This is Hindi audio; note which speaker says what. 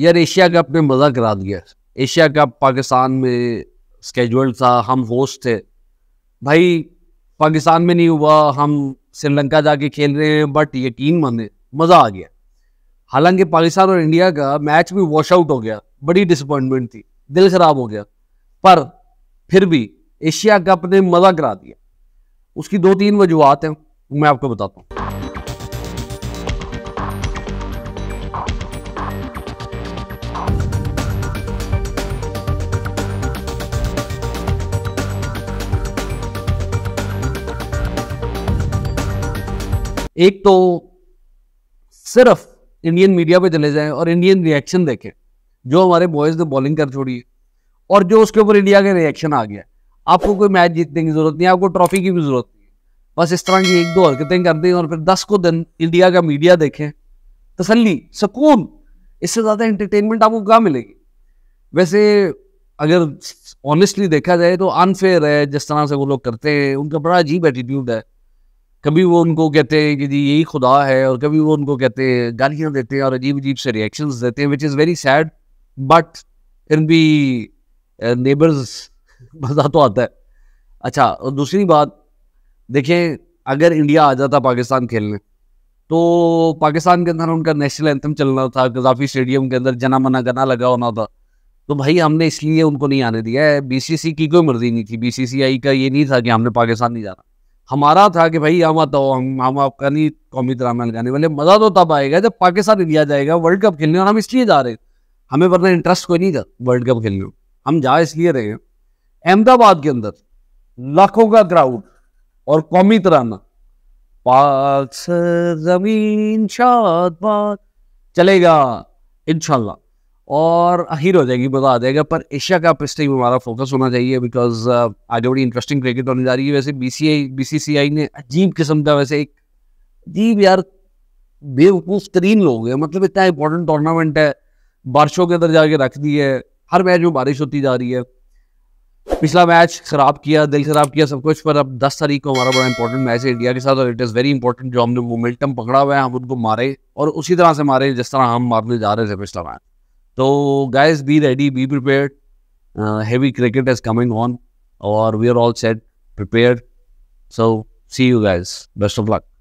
Speaker 1: यार एशिया कप में मज़ा करा दिया एशिया कप पाकिस्तान में स्केजल था हम होस्ट थे भाई पाकिस्तान में नहीं हुआ हम श्रीलंका जाके खेल रहे हैं बट यकीन माने मज़ा आ गया हालांकि पाकिस्तान और इंडिया का मैच भी वॉश आउट हो गया बड़ी डिसअपॉइंटमेंट थी दिल खराब हो गया पर फिर भी एशिया कप ने मज़ा करा दिया उसकी दो तीन वजूहत हैं मैं आपको बताता हूँ एक तो सिर्फ इंडियन मीडिया पे चले जाएं और इंडियन रिएक्शन देखें जो हमारे बॉयज ने बॉलिंग कर छोड़ी है और जो उसके ऊपर इंडिया का रिएक्शन आ गया आपको कोई मैच जीतने की जरूरत नहीं है आपको ट्रॉफी की भी जरूरत नहीं बस इस तरह की एक दो हरकतें कर दें और फिर दस को दिन इंडिया का मीडिया देखें तसली सुकून इससे ज़्यादा इंटरटेनमेंट आपको कहाँ मिलेगी वैसे अगर ऑनेस्टली देखा जाए तो अनफेयर है जिस तरह से वो लोग करते हैं उनका बड़ा अजीब एटीट्यूड है कभी वो उनको कहते हैं कि जी यही खुदा है और कभी वो उनको कहते हैं गालियाँ देते हैं और अजीब अजीब से रिएक्शन देते हैं which is very sad but इन बी नेबर्स मज़ा तो आता है अच्छा और दूसरी बात देखें अगर इंडिया आ जाता पाकिस्तान खेलने तो पाकिस्तान के अंदर उनका नेशनल एंथम चलना था गजाफी स्टेडियम के अंदर जना मना गना लगा होना था तो भाई हमने इसलिए उनको नहीं आने दिया है बी की कोई मर्जी नहीं थी बी का ये नहीं था कि हमने पाकिस्तान नहीं जाना हमारा था कि भाई हम तो हम हम आपका नहीं कौमी ड्रामा लगाने वाले मज़ा तो तब आएगा जब पाकिस्तान इंडिया जाएगा वर्ल्ड कप खेलने और हम इसलिए जा रहे हैं हमें वरना इंटरेस्ट कोई नहीं था वर्ल्ड कप खेलने हम जा इसलिए रहे हैं अहमदाबाद के अंदर लाखों का क्राउड और कौमी तराना पाक जमीन शाद चलेगा इनशाला और अहिर हो जाएगी बता देगा पर एशिया कप इस टाइम हमारा फोकस होना चाहिए बिकॉज uh, आगे बड़ी इंटरेस्टिंग क्रिकेट होने जा रही है वैसे बी सी आई बी सी सी आई ने अजीब किस्म का वैसे एक अजीब यार बेवकूफ़ तरीन लोग हैं मतलब इतना इंपॉर्टेंट टूर्नामेंट है बारिशों के अंदर जाके रख दी है हर मैच में बारिश होती जा रही है पिछला मैच ख़राब किया दिल ख़राब किया सब कुछ पर अब दस तारीख को हमारा बड़ा इंपॉर्टेंट मैच है इंडिया के साथ और इट इज़ वेरी इंपॉर्टेंट जो हमने मोमेंटम पकड़ा हुआ है हम उनको मारे और उसी तरह से मारे जिस तरह हम मारने जा रहे थे पिछला match So, guys, be ready, be prepared. Uh, heavy cricket is coming on, or we are all set, prepared. So, see you guys. Best of luck.